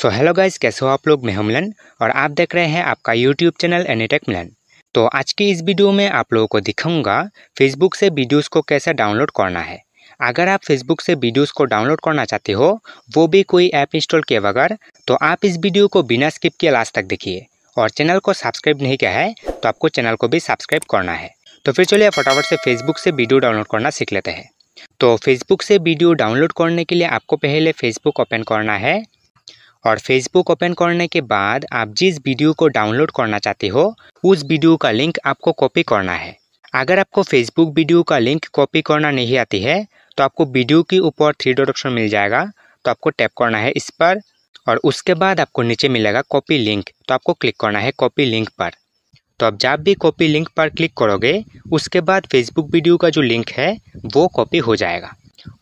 so hello guys कैसे हो आप लोग मैं हमलन और आप देख रहे हैं आपका यूट्यूब चैनल एनीटेक मिलन तो आज की इस वीडियो में आप लोगों को दिखाऊंगा फेसबुक से वीडियोस को कैसे डाउनलोड करना है अगर आप फेसबुक से वीडियोस को डाउनलोड करना चाहते हो वो भी कोई ऐप इंस्टॉल किए बगैर तो आप इस वीडियो को बिना स्किप किए लास्ट तक देखिए और चैनल को सब्सक्राइब नहीं किया है तो आपको चैनल को भी सब्सक्राइब करना है तो फिर चलिए फटाफट से फेसबुक से वीडियो डाउनलोड करना सीख लेते हैं तो फेसबुक से वीडियो डाउनलोड करने के लिए आपको पहले फेसबुक ओपन करना है और फेसबुक ओपन करने के बाद आप जिस वीडियो को डाउनलोड करना चाहते हो उस वीडियो का लिंक आपको कॉपी करना है अगर आपको फेसबुक वीडियो का लिंक कॉपी करना नहीं आती है तो आपको वीडियो के ऊपर थ्री डॉट ऑप्शन मिल जाएगा तो आपको टैप करना है इस पर और उसके बाद आपको नीचे मिलेगा कॉपी लिंक तो आपको क्लिक करना है कॉपी लिंक पर तो आप जब भी कॉपी लिंक पर क्लिक करोगे उसके बाद फेसबुक वीडियो का जो लिंक है वो कॉपी हो जाएगा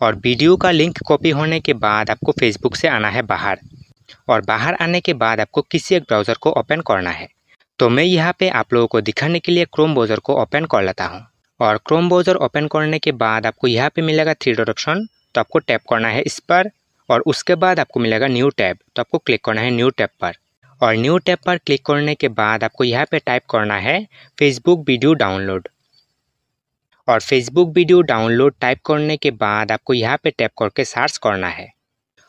और वीडियो का लिंक कॉपी होने के बाद आपको फेसबुक से आना है बाहर और बाहर आने के बाद आपको किसी एक ब्राउज़र को ओपन करना है तो मैं यहाँ पे आप लोगों को दिखाने के लिए क्रोम ब्राउज़र को ओपन कर लेता हूँ और क्रोम ब्राउज़र ओपन करने के बाद आपको यहाँ पे मिलेगा थ्री डॉट ऑप्शन तो आपको टैप करना है इस पर और उसके बाद आपको मिलेगा न्यू टैब तो आपको क्लिक करना है न्यू टैब पर और न्यू टैब पर क्लिक करने के बाद आपको यहाँ पर टाइप करना है फेसबुक वीडियो डाउनलोड और फेसबुक वीडियो डाउनलोड टाइप करने के बाद आपको यहाँ पे टैप करके सर्च करना है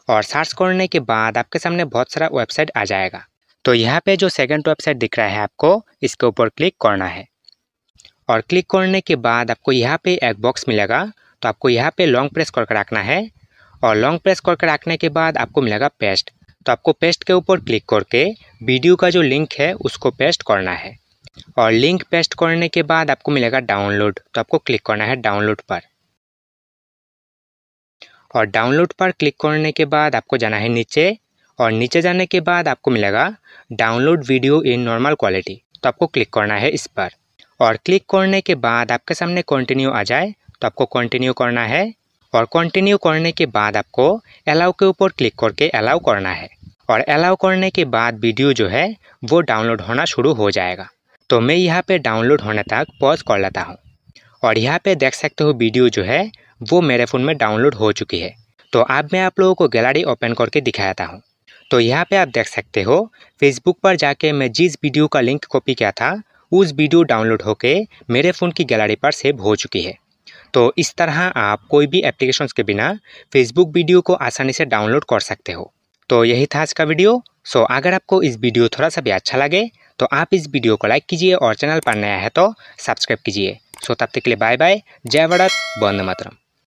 और सर्च करने के बाद आपके सामने बहुत सारा वेबसाइट आ जाएगा तो यहाँ पे जो सेकंड वेबसाइट दिख रहा है आपको इसके ऊपर क्लिक करना है और क्लिक करने के बाद आपको यहाँ पे एक बॉक्स मिलेगा तो आपको यहाँ पे लॉन्ग प्रेस करके रखना है और लॉन्ग प्रेस करके रखने के बाद आपको मिलेगा पेस्ट तो आपको पेस्ट के ऊपर क्लिक करके वीडियो का जो लिंक है उसको पेस्ट करना है और लिंक पेस्ट करने के बाद आपको मिलेगा डाउनलोड तो आपको क्लिक करना है डाउनलोड पर और डाउनलोड पर क्लिक करने के बाद आपको जाना है नीचे और नीचे जाने के बाद आपको मिलेगा download video in normal quality तो आपको क्लिक करना है इस पर और क्लिक करने के बाद आपके सामने कंटिन्यू आ जाए तो आपको कंटिन्यू करना है और कंटिन्यू करने के बाद आपको अलाउ के ऊपर क्लिक करके अलाउ करना है और अलाउ करने के बाद वीडियो जो है वो डाउनलोड होना शुरू हो जाएगा तो मैं यहाँ पे डाउनलोड होने तक पॉज कर लेता हूँ और यहाँ पे देख सकते हो वीडियो जो है वो मेरे फ़ोन में डाउनलोड हो चुकी है तो अब मैं आप लोगों को गैलरी ओपन करके दिखायाता हूँ तो यहाँ पे आप देख सकते हो फेसबुक पर जाके मैं जिस वीडियो का लिंक कॉपी किया था उस वीडियो डाउनलोड होके मेरे फ़ोन की गैलरी पर सेव हो चुकी है तो इस तरह आप कोई भी एप्लीकेशन के बिना फेसबुक वीडियो को आसानी से डाउनलोड कर सकते हो तो यही था आज का वीडियो सो अगर आपको इस वीडियो थोड़ा सा भी अच्छा लगे तो आप इस वीडियो को लाइक कीजिए और चैनल पर नया है तो सब्सक्राइब कीजिए सो तब तक के लिए बाय बाय जय भारत बंद मातरम